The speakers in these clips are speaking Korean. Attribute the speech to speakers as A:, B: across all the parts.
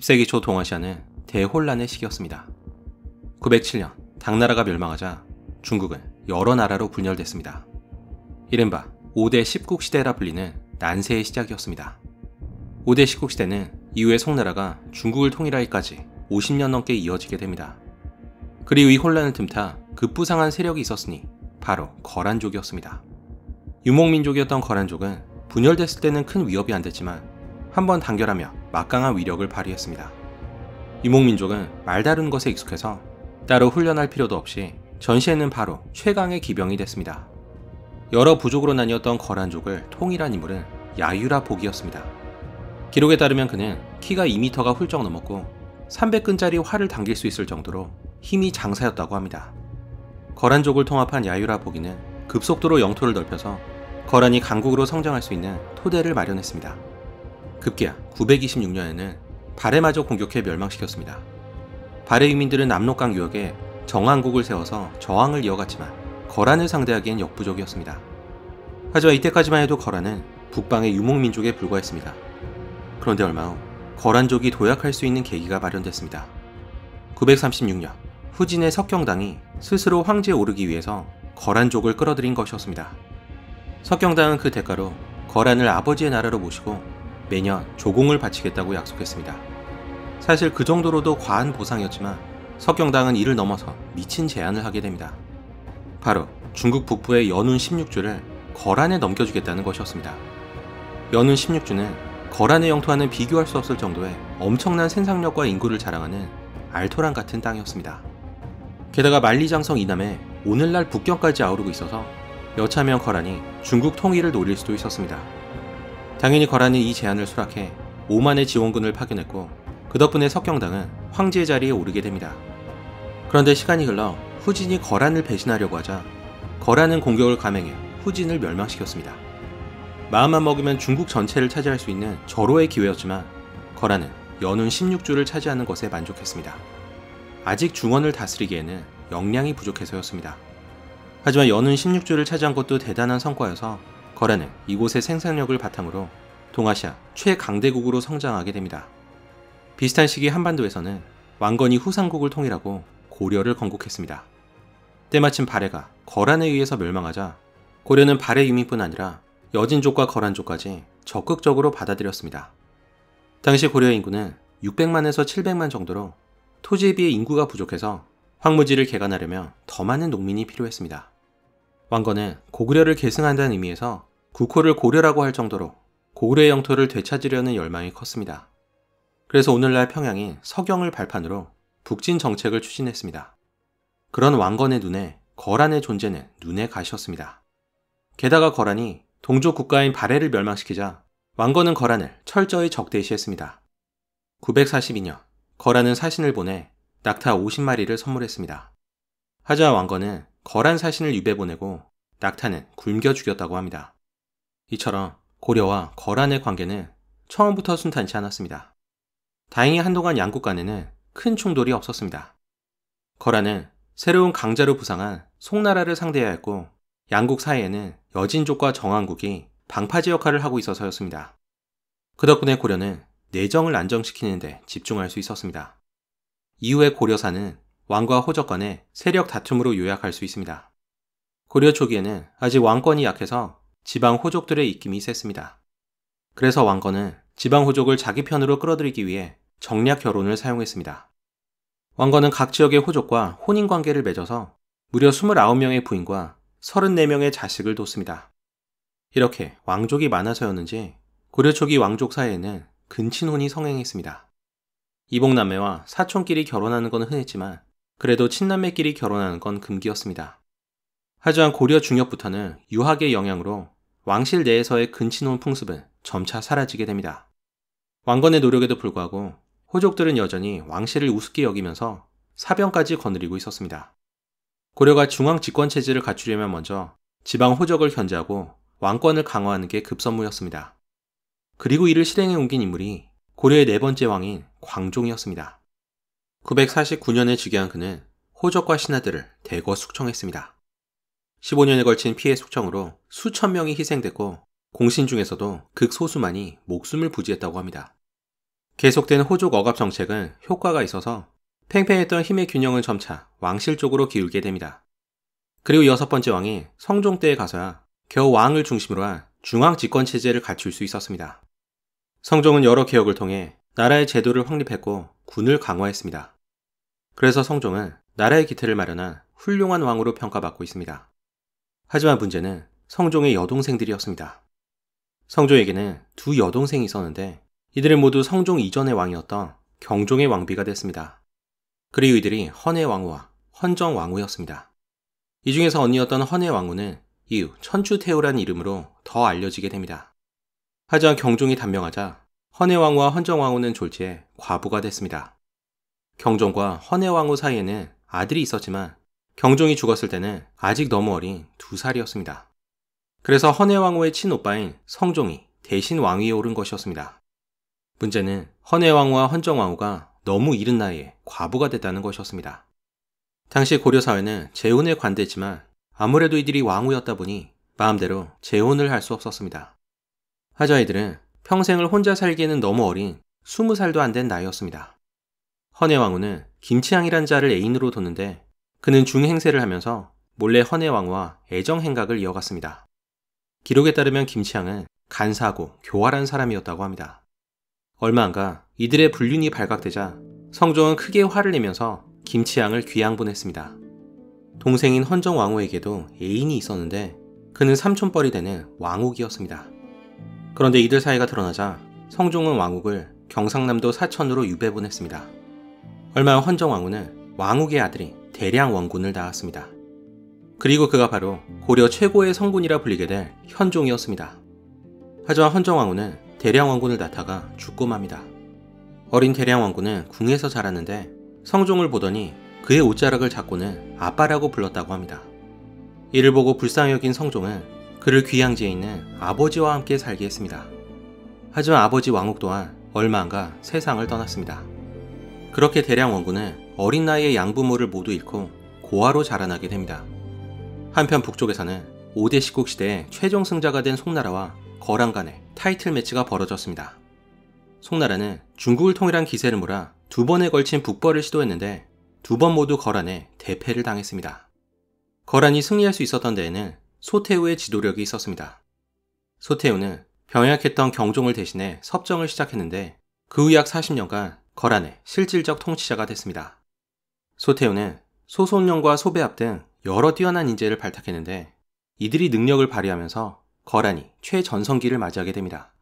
A: 10세기 초 동아시아는 대혼란의 시기였습니다. 907년 당나라가 멸망하자 중국은 여러 나라로 분열됐습니다. 이른바 5대 10국 시대라 불리는 난세의 시작이었습니다. 5대 10국 시대는 이후에 송나라가 중국을 통일하기까지 50년 넘게 이어지게 됩니다. 그리고 이 혼란을 틈타 급부상한 세력이 있었으니 바로 거란족이었습니다. 유목민족이었던 거란족은 분열됐을 때는 큰 위협이 안 됐지만 한번 단결하며 막강한 위력을 발휘했습니다. 유목민족은 말다른 것에 익숙해서 따로 훈련할 필요도 없이 전시에는 바로 최강의 기병이 됐습니다. 여러 부족으로 나뉘었던 거란족을 통일한 인물은 야유라 복이었습니다. 기록에 따르면 그는 키가 2m가 훌쩍 넘었고 300근짜리 활을 당길 수 있을 정도로 힘이 장사였다고 합니다. 거란족을 통합한 야유라 복이는 급속도로 영토를 넓혀서 거란이 강국으로 성장할 수 있는 토대를 마련했습니다. 급기야 926년에는 발해마저 공격해 멸망시켰습니다. 발해 유민들은 남록강 유역에 정왕국을 세워서 저항을 이어갔지만 거란을 상대하기엔 역부족이었습니다. 하지만 이때까지만 해도 거란은 북방의 유목민족에 불과했습니다. 그런데 얼마 후 거란족이 도약할 수 있는 계기가 마련됐습니다. 936년 후진의 석경당이 스스로 황제에 오르기 위해서 거란족을 끌어들인 것이었습니다. 석경당은 그 대가로 거란을 아버지의 나라로 모시고 매년 조공을 바치겠다고 약속했습니다. 사실 그 정도로도 과한 보상이었지만 석경당은 이를 넘어서 미친 제안을 하게 됩니다. 바로 중국 북부의 연운 16주를 거란에 넘겨주겠다는 것이었습니다. 연운 16주는 거란의 영토와는 비교할 수 없을 정도의 엄청난 생산력과 인구를 자랑하는 알토란 같은 땅이었습니다. 게다가 만리장성 이남에 오늘날 북경까지 아우르고 있어서 여차면 하 거란이 중국 통일을 노릴 수도 있었습니다. 당연히 거란은 이 제안을 수락해 5만의 지원군을 파견했고 그 덕분에 석경당은 황제의 자리에 오르게 됩니다. 그런데 시간이 흘러 후진이 거란을 배신하려고 하자 거란은 공격을 감행해 후진을 멸망시켰습니다. 마음만 먹으면 중국 전체를 차지할 수 있는 절호의 기회였지만 거란은 연운 16주를 차지하는 것에 만족했습니다. 아직 중원을 다스리기에는 역량이 부족해서였습니다. 하지만 연운 16주를 차지한 것도 대단한 성과여서 거래는 이곳의 생산력을 바탕으로 동아시아 최강대국으로 성장하게 됩니다. 비슷한 시기 한반도에서는 왕건이 후삼국을 통일하고 고려를 건국했습니다. 때마침 발해가 거란에 의해서 멸망하자 고려는 발해 유민뿐 아니라 여진족과 거란족까지 적극적으로 받아들였습니다. 당시 고려 의 인구는 600만에서 700만 정도로 토지에 비해 인구가 부족해서 황무지를 개간하려면 더 많은 농민이 필요했습니다. 왕건은 고구려를 계승한다는 의미에서 국호를 고려라고 할 정도로 고구려의 영토를 되찾으려는 열망이 컸습니다. 그래서 오늘날 평양이 서경을 발판으로 북진 정책을 추진했습니다. 그런 왕건의 눈에 거란의 존재는 눈에 가셨습니다. 게다가 거란이 동조 국가인 발해를 멸망시키자 왕건은 거란을 철저히 적대시했습니다. 942년 거란은 사신을 보내 낙타 50마리를 선물했습니다. 하자 왕건은 거란 사신을 유배보내고 낙타는 굶겨 죽였다고 합니다. 이처럼 고려와 거란의 관계는 처음부터 순탄치 않았습니다. 다행히 한동안 양국 간에는 큰 충돌이 없었습니다. 거란은 새로운 강자로 부상한 송나라를 상대해야 했고 양국 사이에는 여진족과 정한국이 방파제 역할을 하고 있어서였습니다. 그 덕분에 고려는 내정을 안정시키는데 집중할 수 있었습니다. 이후에 고려사는 왕과 호적 간의 세력 다툼으로 요약할 수 있습니다. 고려 초기에는 아직 왕권이 약해서 지방 호족들의 입김이 셌습니다. 그래서 왕건은 지방 호족을 자기 편으로 끌어들이기 위해 정략 결혼을 사용했습니다. 왕건은 각 지역의 호족과 혼인 관계를 맺어서 무려 29명의 부인과 34명의 자식을 뒀습니다. 이렇게 왕족이 많아서였는지 고려 초기 왕족 사회에는 근친혼이 성행했습니다. 이복남매와 사촌끼리 결혼하는 건 흔했지만 그래도 친남매끼리 결혼하는 건 금기였습니다. 하지만 고려 중엽부터는 유학의 영향으로 왕실 내에서의 근친혼 풍습은 점차 사라지게 됩니다. 왕건의 노력에도 불구하고 호족들은 여전히 왕실을 우습게 여기면서 사병까지 거느리고 있었습니다. 고려가 중앙 집권 체제를 갖추려면 먼저 지방 호적을 견제하고 왕권을 강화하는 게 급선무였습니다. 그리고 이를 실행해 옮긴 인물이 고려의 네 번째 왕인 광종이었습니다. 949년에 즉위한 그는 호적과 신하들을 대거 숙청했습니다. 15년에 걸친 피해 숙청으로 수천 명이 희생됐고 공신 중에서도 극소수만이 목숨을 부지했다고 합니다. 계속된 호족 억압 정책은 효과가 있어서 팽팽했던 힘의 균형을 점차 왕실 쪽으로 기울게 됩니다. 그리고 여섯 번째 왕이 성종 때에 가서야 겨우 왕을 중심으로 한 중앙 집권 체제를 갖출 수 있었습니다. 성종은 여러 개혁을 통해 나라의 제도를 확립했고 군을 강화했습니다. 그래서 성종은 나라의 기틀을 마련한 훌륭한 왕으로 평가받고 있습니다. 하지만 문제는 성종의 여동생들이었습니다. 성종에게는 두 여동생이 있었는데 이들은 모두 성종 이전의 왕이었던 경종의 왕비가 됐습니다. 그리고 이들이 헌의 왕후와 헌정 왕후였습니다. 이 중에서 언니였던 헌의 왕후는 이후 천추태후라는 이름으로 더 알려지게 됩니다. 하지만 경종이 단명하자 헌의 왕후와 헌정 왕후는 졸지에 과부가 됐습니다. 경종과 헌해왕후 사이에는 아들이 있었지만 경종이 죽었을 때는 아직 너무 어린 두 살이었습니다. 그래서 헌해왕후의 친오빠인 성종이 대신 왕위에 오른 것이었습니다. 문제는 헌해왕후와 헌정왕후가 너무 이른 나이에 과부가 됐다는 것이었습니다. 당시 고려사회는 재혼에 관대했지만 아무래도 이들이 왕후였다 보니 마음대로 재혼을 할 수 없었습니다. 하자 이들은 평생을 혼자 살기에는 너무 어린 20살도 안 된 나이였습니다. 헌해왕후는 김치향이란 자를 애인으로 뒀는데 그는 중행세를 하면서 몰래 헌해왕후와 애정행각을 이어갔습니다. 기록에 따르면 김치향은 간사하고 교활한 사람이었다고 합니다. 얼마 안가 이들의 불륜이 발각되자 성종은 크게 화를 내면서 김치향을 귀양분했습니다. 동생인 헌정왕후에게도 애인이 있었는데 그는 삼촌뻘이 되는 왕옥이었습니다. 그런데 이들 사이가 드러나자 성종은 왕옥을 경상남도 사천으로 유배보냈습니다 얼마 후 헌정왕후는 왕욱의 아들이 대량 원군을 낳았습니다. 그리고 그가 바로 고려 최고의 성군이라 불리게 될 현종이었습니다. 하지만 헌정왕후는 대량 원군을 낳다가 죽고 맙니다. 어린 대량 원군은 궁에서 자랐는데 성종을 보더니 그의 옷자락을 잡고는 아빠라고 불렀다고 합니다. 이를 보고 불쌍히 여긴 성종은 그를 귀양지에 있는 아버지와 함께 살게 했습니다. 하지만 아버지 왕욱 또한 얼마 안가 세상을 떠났습니다. 그렇게 대량 원군은 어린 나이에 양부모를 모두 잃고 고아로 자라나게 됩니다. 한편 북쪽에서는 5대 식국 시대의 최종 승자가 된 송나라와 거랑 간의 타이틀 매치가 벌어졌습니다. 송나라는 중국을 통일한 기세를 몰아 두 번에 걸친 북벌을 시도했는데 두 번 모두 거란에 대패를 당했습니다. 거란이 승리할 수 있었던 데에는 소태우의 지도력이 있었습니다. 소태우는 병약했던 경종을 대신해 섭정을 시작했는데 그 후 약 40년간 거란의 실질적 통치자가 됐습니다. 소태우는 소손령과 소배합등 여러 뛰어난 인재를 발탁했는데 이들이 능력을 발휘하면서 거란이 최전성기를 맞이하게 됩니다.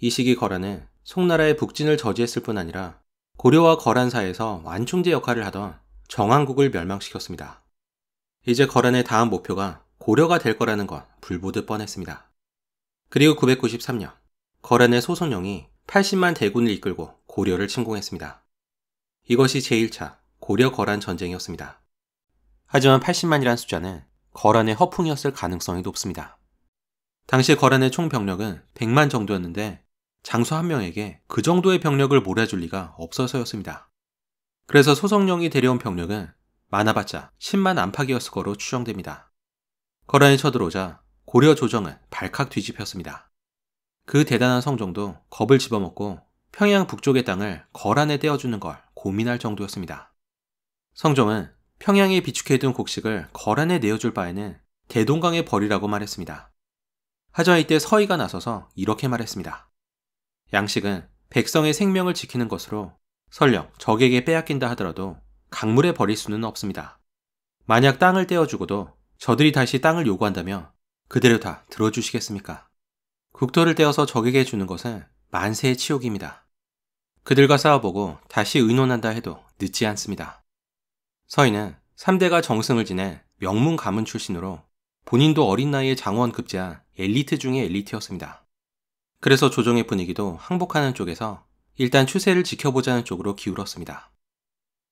A: 이 시기 거란은 송나라의 북진을 저지했을 뿐 아니라 고려와 거란 사이에서 완충제 역할을 하던 정한국을 멸망시켰습니다. 이제 거란의 다음 목표가 고려가 될 거라는 건 불보듯 뻔했습니다. 그리고 993년 거란의 소손령이 80만 대군을 이끌고 고려를 침공했습니다. 이것이 제1차 고려 거란 전쟁이었습니다. 하지만 80만이란 숫자는 거란의 허풍이었을 가능성이 높습니다. 당시 거란의 총 병력은 100만 정도였는데 장수 한 명에게 그 정도의 병력을 몰아줄 리가 없어서였습니다. 그래서 소성령이 데려온 병력은 많아봤자 10만 안팎이었을 거로 추정됩니다. 거란이 쳐들어오자 고려 조정은 발칵 뒤집혔습니다. 그 대단한 성종도 겁을 집어먹고 평양 북쪽의 땅을 거란에 떼어주는 걸 고민할 정도였습니다. 성종은 평양에 비축해둔 곡식을 거란에 내어줄 바에는 대동강에 버리라고 말했습니다. 하자 이때 서희가 나서서 이렇게 말했습니다. 양식은 백성의 생명을 지키는 것으로 설령 적에게 빼앗긴다 하더라도 강물에 버릴 수는 없습니다. 만약 땅을 떼어주고도 저들이 다시 땅을 요구한다면 그대로 다 들어주시겠습니까? 국토를 떼어서 적에게 주는 것은 만세의 치욕입니다. 그들과 싸워보고 다시 의논한다 해도 늦지 않습니다. 서희는 3대가 정승을 지낸 명문 가문 출신으로 본인도 어린 나이에 장원 급제한 엘리트 중의 엘리트였습니다. 그래서 조정의 분위기도 항복하는 쪽에서 일단 추세를 지켜보자는 쪽으로 기울었습니다.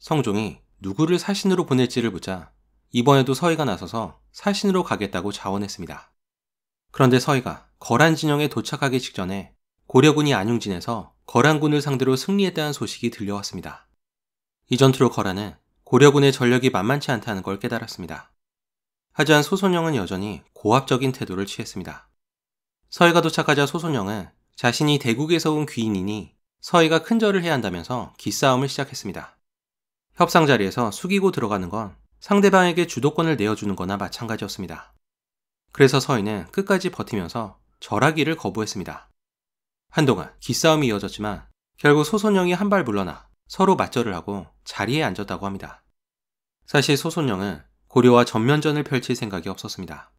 A: 성종이 누구를 사신으로 보낼지를 보자 이번에도 서희가 나서서 사신으로 가겠다고 자원했습니다. 그런데 서희가 거란 진영에 도착하기 직전에 고려군이 안용진에서 거란군을 상대로 승리했다는 소식이 들려왔습니다. 이 전투로 거란은 고려군의 전력이 만만치 않다는 걸 깨달았습니다. 하지만 소손영은 여전히 고압적인 태도를 취했습니다. 서희가 도착하자 소손영은 자신이 대국에서 온 귀인이니 서희가 큰절을 해야 한다면서 기싸움을 시작했습니다. 협상 자리에서 숙이고 들어가는 건 상대방에게 주도권을 내어주는 거나 마찬가지였습니다. 그래서 서희는 끝까지 버티면서 절하기를 거부했습니다. 한동안 기싸움이 이어졌지만 결국 소손영이 한 발 물러나 서로 맞절을 하고 자리에 앉았다고 합니다. 사실 소손영은 고려와 전면전을 펼칠 생각이 없었습니다.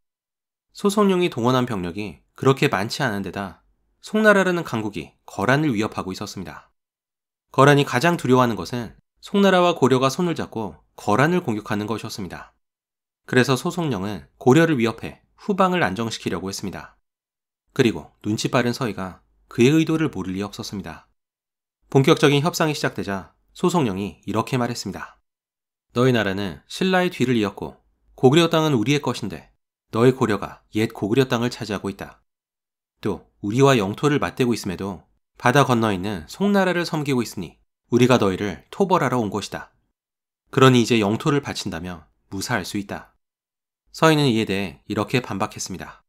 A: 소손영이 동원한 병력이 그렇게 많지 않은 데다 송나라라는 강국이 거란을 위협하고 있었습니다. 거란이 가장 두려워하는 것은 송나라와 고려가 손을 잡고 거란을 공격하는 것이었습니다. 그래서 소송령은 고려를 위협해 후방을 안정시키려고 했습니다. 그리고 눈치 빠른 서희가 그의 의도를 모를 리 없었습니다. 본격적인 협상이 시작되자 소송령이 이렇게 말했습니다. 너희 나라는 신라의 뒤를 이었고 고구려 땅은 우리의 것인데 너희 고려가 옛 고구려 땅을 차지하고 있다. 또 우리와 영토를 맞대고 있음에도 바다 건너 있는 송나라를 섬기고 있으니 우리가 너희를 토벌하러 온 것이다. 그러니 이제 영토를 바친다며 무사할 수 있다. 서인은 이에 대해 이렇게 반박했습니다.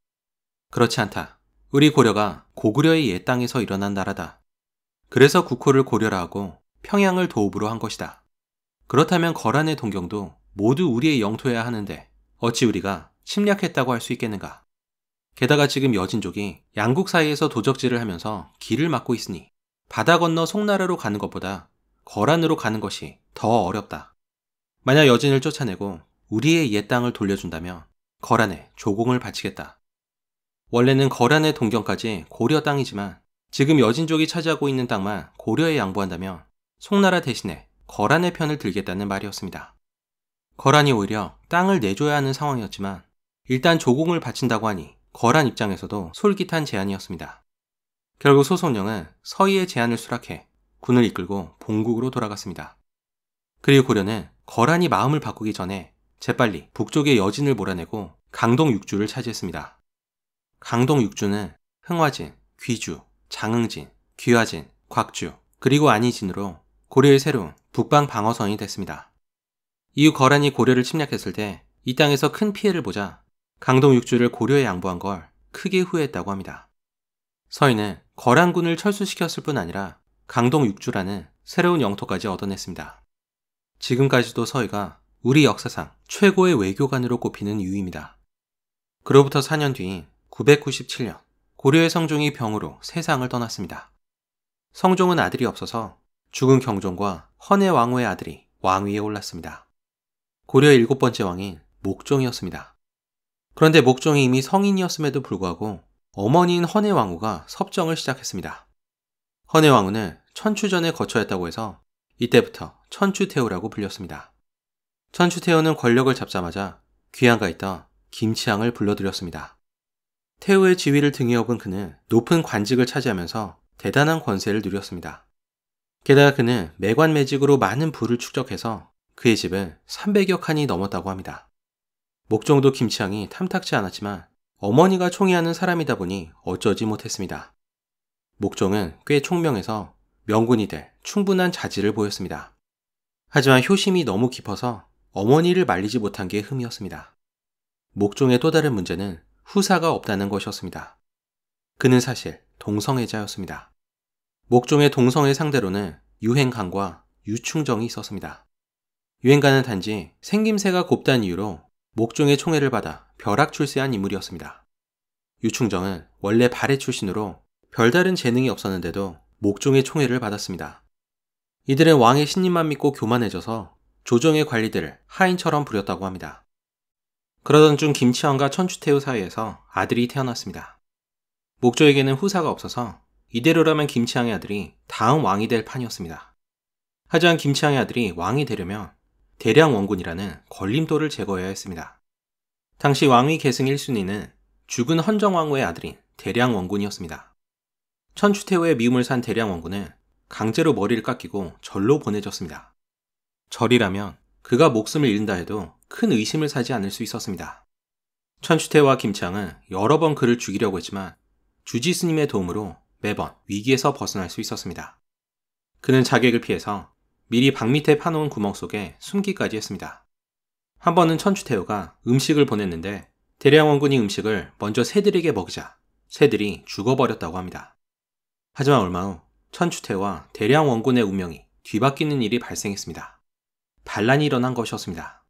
A: 그렇지 않다. 우리 고려가 고구려의 옛 땅에서 일어난 나라다. 그래서 국호를 고려라 하고 평양을 도읍으로 한 것이다. 그렇다면 거란의 동경도 모두 우리의 영토여야 하는데 어찌 우리가 침략했다고 할 수 있겠는가? 게다가 지금 여진족이 양국 사이에서 도적질을 하면서 길을 막고 있으니 바다 건너 송나라로 가는 것보다 거란으로 가는 것이 더 어렵다. 만약 여진을 쫓아내고 우리의 옛 땅을 돌려준다면 거란에 조공을 바치겠다. 원래는 거란의 동경까지 고려 땅이지만 지금 여진족이 차지하고 있는 땅만 고려에 양보한다며 송나라 대신에 거란의 편을 들겠다는 말이었습니다. 거란이 오히려 땅을 내줘야 하는 상황이었지만 일단 조공을 바친다고 하니 거란 입장에서도 솔깃한 제안이었습니다. 결국 소송령은 서희의 제안을 수락해 군을 이끌고 본국으로 돌아갔습니다. 그리고 고려는 거란이 마음을 바꾸기 전에 재빨리 북쪽의 여진을 몰아내고 강동 육주를 차지했습니다. 강동 6주는 흥화진, 귀주, 장흥진, 귀화진, 곽주, 그리고 안희진으로 고려의 새로운 북방 방어선이 됐습니다. 이후 거란이 고려를 침략했을 때 이 땅에서 큰 피해를 보자 강동 6주를 고려에 양보한 걸 크게 후회했다고 합니다. 서인은 거란군을 철수시켰을 뿐 아니라 강동 6주라는 새로운 영토까지 얻어냈습니다. 지금까지도 서희가 우리 역사상 최고의 외교관으로 꼽히는 이유입니다. 그로부터 4년 뒤인 997년 고려의 성종이 병으로 세상을 떠났습니다. 성종은 아들이 없어서 죽은 경종과 헌의 왕후의 아들이 왕위에 올랐습니다. 고려의 일곱 번째 왕인 목종이었습니다. 그런데 목종이 이미 성인이었음에도 불구하고 어머니인 헌의 왕후가 섭정을 시작했습니다. 헌의 왕후는 천추전에 거처 했다고 해서 이때부터 천추태후라고 불렸습니다. 천추태후는 권력을 잡자마자 귀양가 있던 김치향을 불러들였습니다. 태후의 지위를 등에 업은 그는 높은 관직을 차지하면서 대단한 권세를 누렸습니다. 게다가 그는 매관매직으로 많은 부를 축적해서 그의 집은 300여 칸이 넘었다고 합니다. 목종도 김치향이 탐탁지 않았지만 어머니가 총애하는 사람이다 보니 어쩌지 못했습니다. 목종은 꽤 총명해서 명군이 될 충분한 자질을 보였습니다. 하지만 효심이 너무 깊어서 어머니를 말리지 못한 게 흠이었습니다. 목종의 또 다른 문제는 후사가 없다는 것이었습니다. 그는 사실 동성애자였습니다. 목종의 동성애 상대로는 유행강과 유충정이 있었습니다. 유행간은 단지 생김새가 곱다는 이유로 목종의 총애를 받아 벼락 출세한 인물이었습니다. 유충정은 원래 발해 출신으로 별다른 재능이 없었는데도 목종의 총애를 받았습니다. 이들은 왕의 신임만 믿고 교만해져서 조정의 관리들을 하인처럼 부렸다고 합니다. 그러던 중 김치현과 천추태우 사이에서 아들이 태어났습니다. 목조에게는 후사가 없어서 이대로라면 김치향의 아들이 다음 왕이 될 판이었습니다. 하지만 김치향의 아들이 왕이 되려면 대량 원군이라는 걸림돌을 제거해야 했습니다. 당시 왕위 계승 1순위는 죽은 헌정왕후의 아들인 대량 원군이었습니다. 천추태후의 미움을 산 대량 원군은 강제로 머리를 깎이고 절로 보내졌습니다. 절이라면 그가 목숨을 잃는다 해도 큰 의심을 사지 않을 수 있었습니다. 천추태와 김창은 여러 번 그를 죽이려고 했지만 주지 스님의 도움으로 매번 위기에서 벗어날 수 있었습니다. 그는 자객을 피해서 미리 방 밑에 파놓은 구멍 속에 숨기까지 했습니다. 한 번은 천추태우가 음식을 보냈는데 대량 원군이 음식을 먼저 새들에게 먹이자 새들이 죽어버렸다고 합니다. 하지만 얼마 후 천추태와 우 대량 원군의 운명이 뒤바뀌는 일이 발생했습니다. 반란이 일어난 것이었습니다.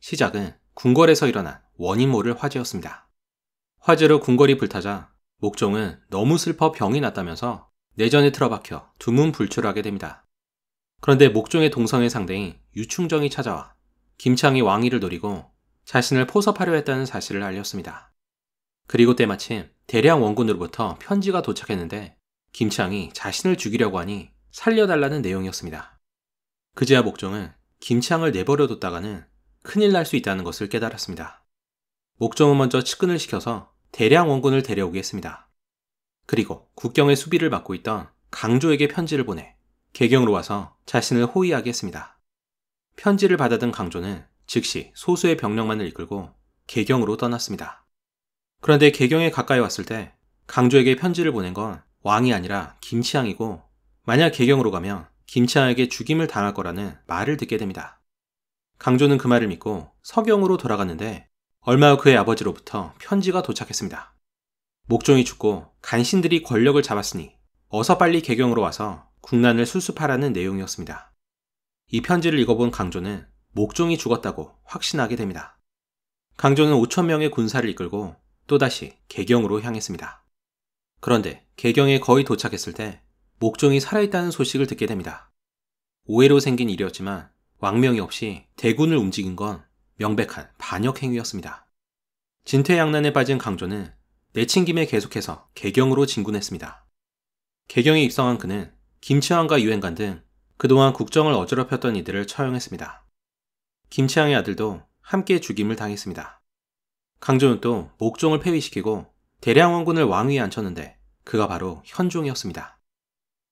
A: 시작은 궁궐에서 일어난 원인 모를 화재였습니다. 화재로 궁궐이 불타자 목종은 너무 슬퍼 병이 났다면서 내전에 틀어박혀 두문불출하게 됩니다. 그런데 목종의 동성애 상대인 유충정이 찾아와 김창이 왕위를 노리고 자신을 포섭하려 했다는 사실을 알렸습니다. 그리고 때마침 대량 원군으로부터 편지가 도착했는데 김창이 자신을 죽이려고 하니 살려달라는 내용이었습니다. 그제야 목종은 김치향을 내버려뒀다가는 큰일 날 수 있다는 것을 깨달았습니다. 목점은 먼저 측근을 시켜서 대량 원군을 데려오게 했습니다. 그리고 국경의 수비를 맡고 있던 강조에게 편지를 보내 개경으로 와서 자신을 호위하게 했습니다. 편지를 받아든 강조는 즉시 소수의 병력만을 이끌고 개경으로 떠났습니다. 그런데 개경에 가까이 왔을 때 강조에게 편지를 보낸 건 왕이 아니라 김치향이고 만약 개경으로 가면 김치아에게 죽임을 당할 거라는 말을 듣게 됩니다. 강조는 그 말을 믿고 서경으로 돌아갔는데 얼마 후 그의 아버지로부터 편지가 도착했습니다. 목종이 죽고 간신들이 권력을 잡았으니 어서 빨리 개경으로 와서 국난을 수습하라는 내용이었습니다. 이 편지를 읽어본 강조는 목종이 죽었다고 확신하게 됩니다. 강조는 5천 명의 군사를 이끌고 또다시 개경으로 향했습니다. 그런데 개경에 거의 도착했을 때 목종이 살아있다는 소식을 듣게 됩니다. 오해로 생긴 일이었지만 왕명이 없이 대군을 움직인 건 명백한 반역 행위였습니다. 진퇴양난에 빠진 강조는 내친김에 계속해서 개경으로 진군했습니다. 개경에 입성한 그는 김치왕과 유행관 등 그동안 국정을 어지럽혔던 이들을 처형했습니다. 김치왕의 아들도 함께 죽임을 당했습니다. 강조는 또 목종을 폐위시키고 대량 원군을 왕위에 앉혔는데 그가 바로 현종이었습니다.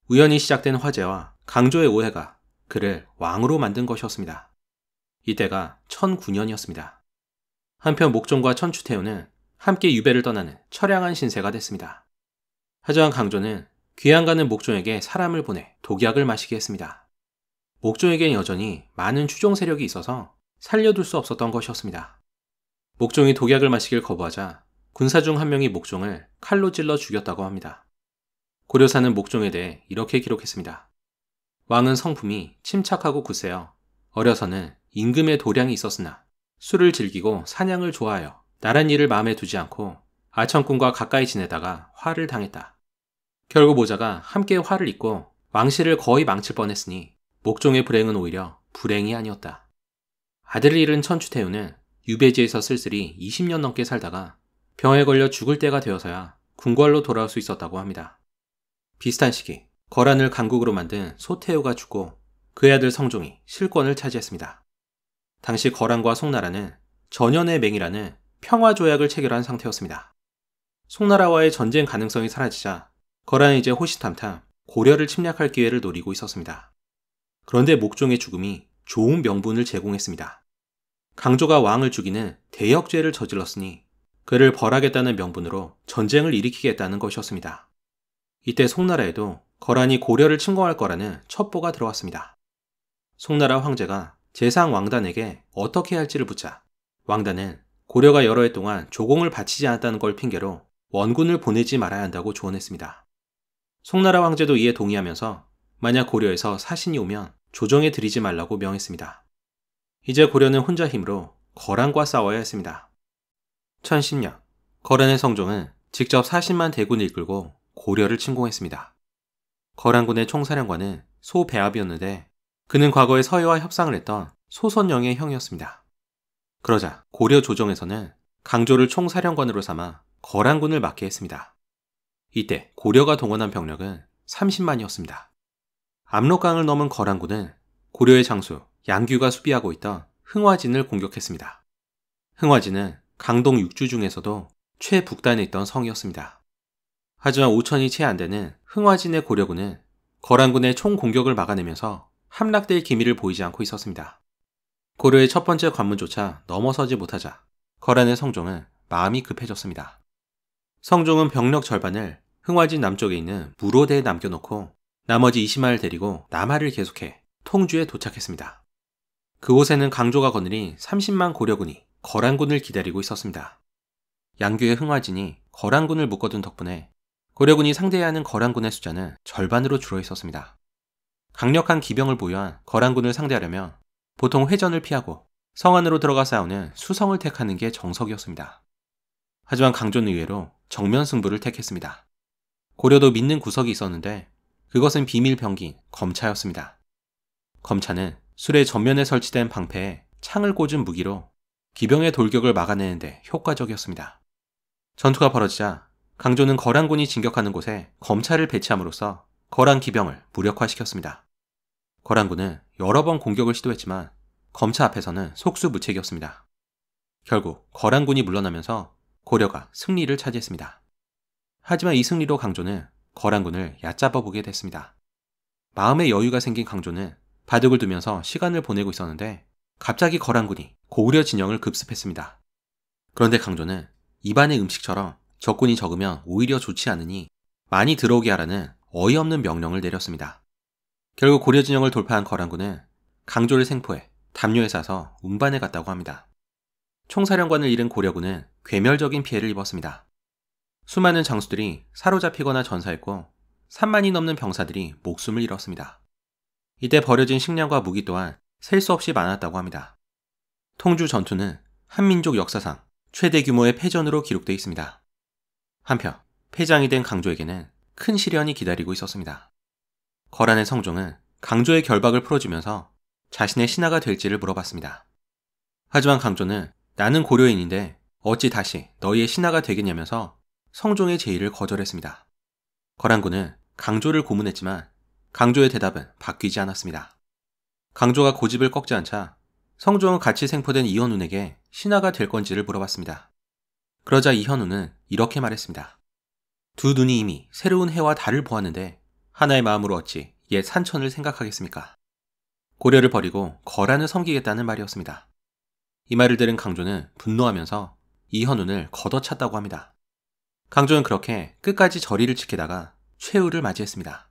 A: 우연히 시작된 화제와 강조의 오해가 그를 왕으로 만든 것이었습니다. 이때가 1009년이었습니다. 한편 목종과 천추태우는 함께 유배를 떠나는 철양한 신세가 됐습니다. 하지만 강조는 귀양 가는 목종에게 사람을 보내 독약을 마시게 했습니다. 목종에겐 여전히 많은 추종 세력이 있어서 살려둘 수 없었던 것이었습니다. 목종이 독약을 마시길 거부하자 군사 중 한 명이 목종을 칼로 찔러 죽였다고 합니다. 고려사는 목종에 대해 이렇게 기록했습니다. 왕은 성품이 침착하고 굳세어 어려서는 임금의 도량이 있었으나 술을 즐기고 사냥을 좋아하여 나란 일을 마음에 두지 않고 아천꾼과 가까이 지내다가 화를 당했다. 결국 모자가 함께 화를 입고 왕실을 거의 망칠 뻔했으니 목종의 불행은 오히려 불행이 아니었다. 아들을 잃은 천추태우는 유배지에서 쓸쓸히 20년 넘게 살다가 병에 걸려 죽을 때가 되어서야 궁궐로 돌아올 수 있었다고 합니다. 비슷한 시기 거란을 강국으로 만든 소태우가 죽고 그의 아들 성종이 실권을 차지했습니다. 당시 거란과 송나라는 전연의 맹이라는 평화 조약을 체결한 상태였습니다. 송나라와의 전쟁 가능성이 사라지자 거란은 이제 호시탐탐 고려를 침략할 기회를 노리고 있었습니다. 그런데 목종의 죽음이 좋은 명분을 제공했습니다. 강조가 왕을 죽이는 대역죄를 저질렀으니 그를 벌하겠다는 명분으로 전쟁을 일으키겠다는 것이었습니다. 이때 송나라에도 거란이 고려를 침공할 거라는 첩보가 들어왔습니다. 송나라 황제가 재상 왕단에게 어떻게 할지를 묻자 왕단은 고려가 여러 해 동안 조공을 바치지 않았다는 걸 핑계로 원군을 보내지 말아야 한다고 조언했습니다. 송나라 황제도 이에 동의하면서 만약 고려에서 사신이 오면 조정해드리지 말라고 명했습니다. 이제 고려는 혼자 힘으로 거란과 싸워야 했습니다. 1010년 거란의 성종은 직접 사신만 대군을 이끌고 고려를 침공했습니다. 거란군의 총사령관은 소배합이었는데 그는 과거에 서해와 협상을 했던 소선영의 형이었습니다. 그러자 고려 조정에서는 강조를 총사령관으로 삼아 거란군을 맡게 했습니다. 이때 고려가 동원한 병력은 30만이었습니다. 압록강을 넘은 거란군은 고려의 장수 양규가 수비하고 있던 흥화진을 공격했습니다. 흥화진은 강동 6주 중에서도 최북단에 있던 성이었습니다. 하지만 5천이 채 안 되는 흥화진의 고려군은 거란군의 총 공격을 막아내면서 함락될 기미를 보이지 않고 있었습니다. 고려의 첫 번째 관문조차 넘어서지 못하자 거란의 성종은 마음이 급해졌습니다. 성종은 병력 절반을 흥화진 남쪽에 있는 무로대에 남겨놓고 나머지 20만을 데리고 남하를 계속해 통주에 도착했습니다. 그곳에는 강조가 거느리 30만 고려군이 거란군을 기다리고 있었습니다. 양규의 흥화진이 거란군을 묶어둔 덕분에 고려군이 상대해야 하는 거란군의 숫자는 절반으로 줄어 있었습니다. 강력한 기병을 보유한 거란군을 상대하려면 보통 회전을 피하고 성 안으로 들어가 싸우는 수성을 택하는 게 정석이었습니다. 하지만 강조는 의외로 정면 승부를 택했습니다. 고려도 믿는 구석이 있었는데 그것은 비밀 병기인 검차였습니다. 검차는 술의 전면에 설치된 방패에 창을 꽂은 무기로 기병의 돌격을 막아내는데 효과적이었습니다. 전투가 벌어지자 강조는 거란군이 진격하는 곳에 검찰을 배치함으로써 거란 기병을 무력화시켰습니다. 거란군은 여러 번 공격을 시도했지만 검찰 앞에서는 속수무책이었습니다. 결국 거란군이 물러나면서 고려가 승리를 차지했습니다. 하지만 이 승리로 강조는 거란군을 얕잡아 보게 됐습니다. 마음의 여유가 생긴 강조는 바둑을 두면서 시간을 보내고 있었는데 갑자기 거란군이 고구려 진영을 급습했습니다. 그런데 강조는 입안의 음식처럼 적군이 적으면 오히려 좋지 않으니 많이 들어오게 하라는 어이없는 명령을 내렸습니다. 결국 고려 진영을 돌파한 거란군은 강조를 생포해 담요에 싸서 운반해 갔다고 합니다. 총사령관을 잃은 고려군은 괴멸적인 피해를 입었습니다. 수많은 장수들이 사로잡히거나 전사했고 3만이 넘는 병사들이 목숨을 잃었습니다. 이때 버려진 식량과 무기 또한 셀 수 없이 많았다고 합니다. 통주 전투는 한민족 역사상 최대 규모의 패전으로 기록되어 있습니다. 한편 폐장이된 강조에게는 큰 시련이 기다리고 있었습니다. 거란의 성종은 강조의 결박을 풀어주면서 자신의 신하가 될지를 물어봤습니다. 하지만 강조는 나는 고려인인데 어찌 다시 너희의 신하가 되겠냐면서 성종의 제의를 거절했습니다. 거란군은 강조를 고문했지만 강조의 대답은 바뀌지 않았습니다. 강조가 고집을 꺾지 않자 성종은 같이 생포된 이현운에게 신하가 될 건지를 물어봤습니다. 그러자 이현우는 이렇게 말했습니다. 두 눈이 이미 새로운 해와 달을 보았는데 하나의 마음으로 어찌 옛 산천을 생각하겠습니까? 고려를 버리고 거란을 섬기겠다는 말이었습니다. 이 말을 들은 강조는 분노하면서 이현운을 걷어찼다고 합니다. 강조는 그렇게 끝까지 저리를 지키다가 최후를 맞이했습니다.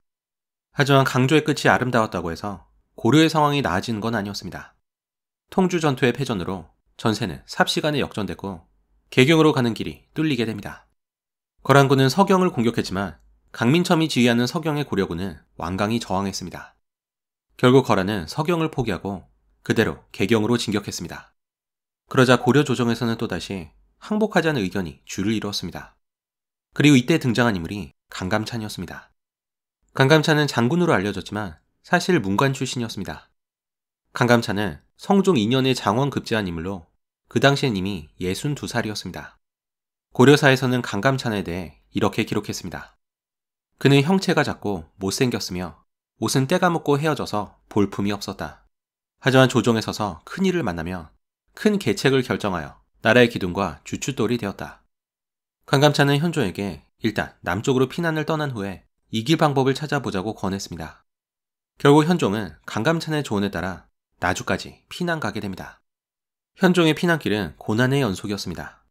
A: 하지만 강조의 끝이 아름다웠다고 해서 고려의 상황이 나아진건 아니었습니다. 통주 전투의 패전으로 전세는 삽시간에 역전됐고 개경으로 가는 길이 뚫리게 됩니다. 거란군은 서경을 공격했지만 강민첨이 지휘하는 서경의 고려군은 완강히 저항했습니다. 결국 거란은 서경을 포기하고 그대로 개경으로 진격했습니다. 그러자 고려 조정에서는 또다시 항복하자는 의견이 주를 이루었습니다. 그리고 이때 등장한 인물이 강감찬이었습니다. 강감찬은 장군으로 알려졌지만 사실 문관 출신이었습니다. 강감찬은 성종 2년에 장원 급제한 인물로 그 당시엔 이미 62살이었습니다. 고려사에서는 강감찬에 대해 이렇게 기록했습니다. 그는 형체가 작고 못생겼으며 옷은 때가 묻고 헤어져서 볼품이 없었다. 하지만 조정에 서서 큰 일을 만나며 큰 계책을 결정하여 나라의 기둥과 주춧돌이 되었다. 강감찬은 현종에게 일단 남쪽으로 피난을 떠난 후에 이길 방법을 찾아보자고 권했습니다. 결국 현종은 강감찬의 조언에 따라 나주까지 피난 가게 됩니다. 현종의 피난길은 고난의 연속이었습니다.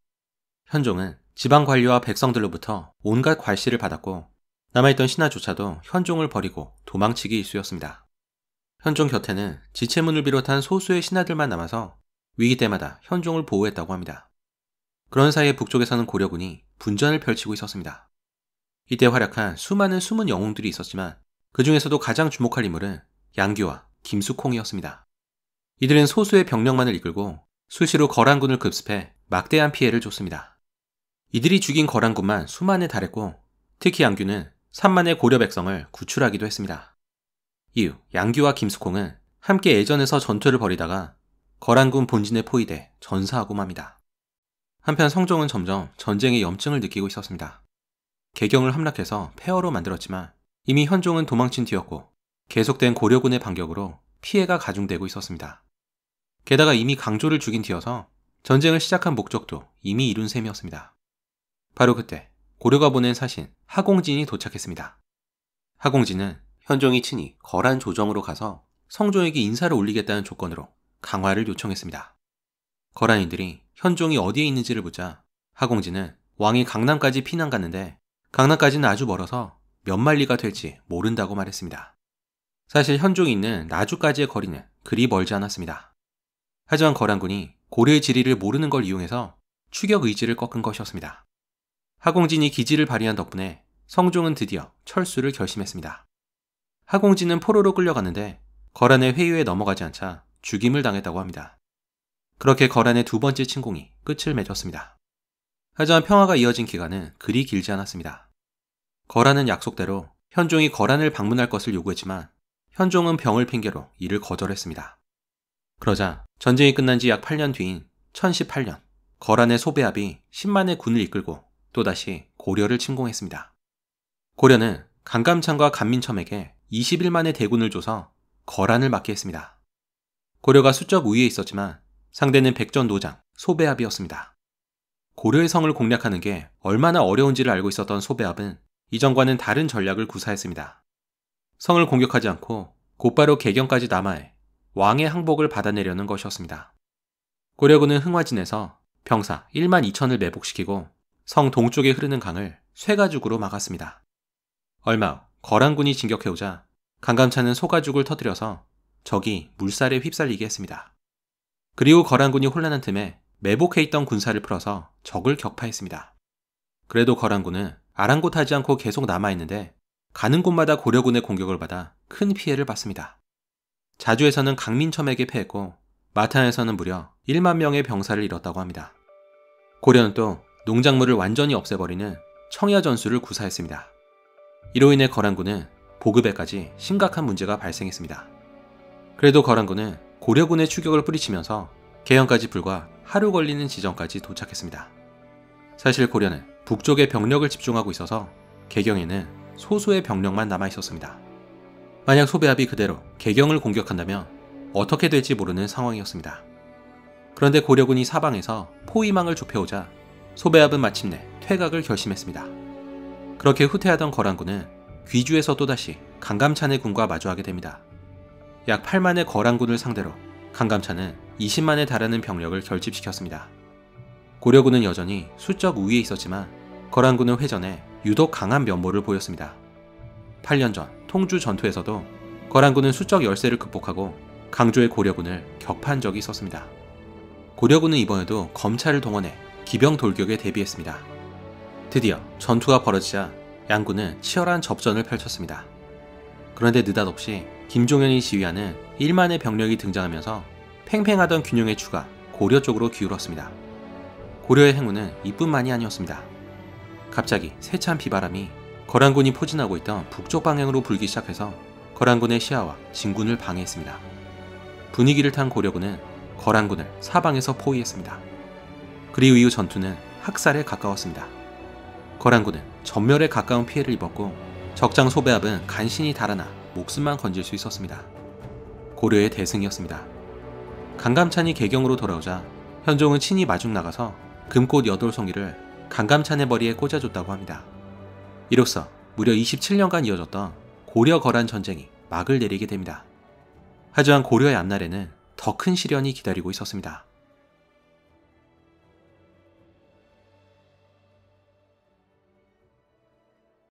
A: 현종은 지방 관료와 백성들로부터 온갖 괄시를 받았고 남아있던 신하조차도 현종을 버리고 도망치기 일쑤였습니다. 현종 곁에는 지체문을 비롯한 소수의 신하들만 남아서 위기 때마다 현종을 보호했다고 합니다. 그런 사이에 북쪽에서는 고려군이 분전을 펼치고 있었습니다. 이때 활약한 수많은 숨은 영웅들이 있었지만 그 중에서도 가장 주목할 인물은 양규와 김숙홍이었습니다 이들은 소수의 병력만을 이끌고 수시로 거란군을 급습해 막대한 피해를 줬습니다. 이들이 죽인 거란군만 수만에 달했고 특히 양규는 3만의 고려 백성을 구출하기도 했습니다. 이후 양규와 김수콩은 함께 예전에서 전투를 벌이다가 거란군 본진에 포위돼 전사하고 맙니다. 한편 성종은 점점 전쟁의 염증을 느끼고 있었습니다. 개경을 함락해서 폐허로 만들었지만 이미 현종은 도망친 뒤였고 계속된 고려군의 반격으로 피해가 가중되고 있었습니다. 게다가 이미 강조를 죽인 뒤여서 전쟁을 시작한 목적도 이미 이룬 셈이었습니다. 바로 그때 고려가 보낸 사신 하공진이 도착했습니다. 하공진은 현종이 친히 거란 조정으로 가서 성종에게 인사를 올리겠다는 조건으로 강화를 요청했습니다. 거란인들이 현종이 어디에 있는지를 묻자 하공진은 왕이 강남까지 피난 갔는데 강남까지는 아주 멀어서 몇 마리가 될지 모른다고 말했습니다. 사실 현종이 있는 나주까지의 거리는 그리 멀지 않았습니다. 하지만 거란군이 고려의 지리를 모르는 걸 이용해서 추격 의지를 꺾은 것이었습니다. 하공진이 기지를 발휘한 덕분에 성종은 드디어 철수를 결심했습니다. 하공진은 포로로 끌려갔는데 거란의 회유에 넘어가지 않자 죽임을 당했다고 합니다. 그렇게 거란의 두 번째 침공이 끝을 맺었습니다. 하지만 평화가 이어진 기간은 그리 길지 않았습니다. 거란은 약속대로 현종이 거란을 방문할 것을 요구했지만 현종은 병을 핑계로 이를 거절했습니다. 그러자 전쟁이 끝난 지 약 8년 뒤인 1018년 거란의 소배압이 10만의 군을 이끌고 또다시 고려를 침공했습니다. 고려는 강감찬과 간민첨에게 21만의 대군을 줘서 거란을 맡게 했습니다. 고려가 수적 우위에 있었지만 상대는 백전노장 소배압이었습니다. 고려의 성을 공략하는 게 얼마나 어려운지를 알고 있었던 소배압은 이전과는 다른 전략을 구사했습니다. 성을 공격하지 않고 곧바로 개경까지 남하해 왕의 항복을 받아내려는 것이었습니다. 고려군은 흥화진에서 병사 1만 2천을 매복시키고 성 동쪽에 흐르는 강을 쇠가죽으로 막았습니다. 얼마 후 거란군이 진격해오자 강감찬은 소가죽을 터뜨려서 적이 물살에 휩쓸리게 했습니다. 그리고 거란군이 혼란한 틈에 매복해 있던 군사를 풀어서 적을 격파했습니다. 그래도 거란군은 아랑곳하지 않고 계속 남아있는데 가는 곳마다 고려군의 공격을 받아 큰 피해를 받습니다 자주에서는 강민첨에게 패했고 마탄에서는 무려 1만 명의 병사를 잃었다고 합니다. 고려는 또 농작물을 완전히 없애버리는 청야 전술을 구사했습니다. 이로 인해 거란군은 보급에까지 심각한 문제가 발생했습니다. 그래도 거란군은 고려군의 추격을 뿌리치면서 개연까지 불과 하루 걸리는 지점까지 도착했습니다. 사실 고려는 북쪽에 병력을 집중하고 있어서 개경에는 소수의 병력만 남아 있었습니다. 만약 소배합이 그대로 개경을 공격한다면 어떻게 될지 모르는 상황이었습니다. 그런데 고려군이 사방에서 포위망을 좁혀오자 소배합은 마침내 퇴각을 결심했습니다. 그렇게 후퇴하던 거란군은 귀주에서 또다시 강감찬의 군과 마주하게 됩니다. 약 8만의 거란군을 상대로 강감찬은 20만에 달하는 병력을 결집시켰습니다. 고려군은 여전히 수적 우위에 있었지만 거란군은 회전에 유독 강한 면모를 보였습니다. 8년 전 통주 전투에서도 거란군은 수적 열세를 극복하고 강조의 고려군을 격파한 적이 있었습니다. 고려군은 이번에도 검찰을 동원해 기병 돌격에 대비했습니다. 드디어 전투가 벌어지자 양군은 치열한 접전을 펼쳤습니다. 그런데 느닷없이 김종현이 지휘하는 1만의 병력이 등장하면서 팽팽하던 균형의 추가 고려 쪽으로 기울었습니다. 고려의 행운은 이뿐만이 아니었습니다. 갑자기 세찬 비바람이 거란군이 포진하고 있던 북쪽 방향으로 불기 시작해서 거란군의 시야와 진군을 방해했습니다. 분위기를 탄 고려군은 거란군을 사방에서 포위했습니다. 그리고 이후 전투는 학살에 가까웠습니다. 거란군은 전멸에 가까운 피해를 입었고 적장 소배합은 간신히 달아나 목숨만 건질 수 있었습니다. 고려의 대승이었습니다. 강감찬이 개경으로 돌아오자 현종은 친히 마중 나가서 금꽃 여돌송이를 강감찬의 머리에 꽂아줬다고 합니다. 이로써 무려 27년간 이어졌던 고려 거란 전쟁이 막을 내리게 됩니다. 하지만 고려의 앞날에는 더 큰 시련이 기다리고 있었습니다.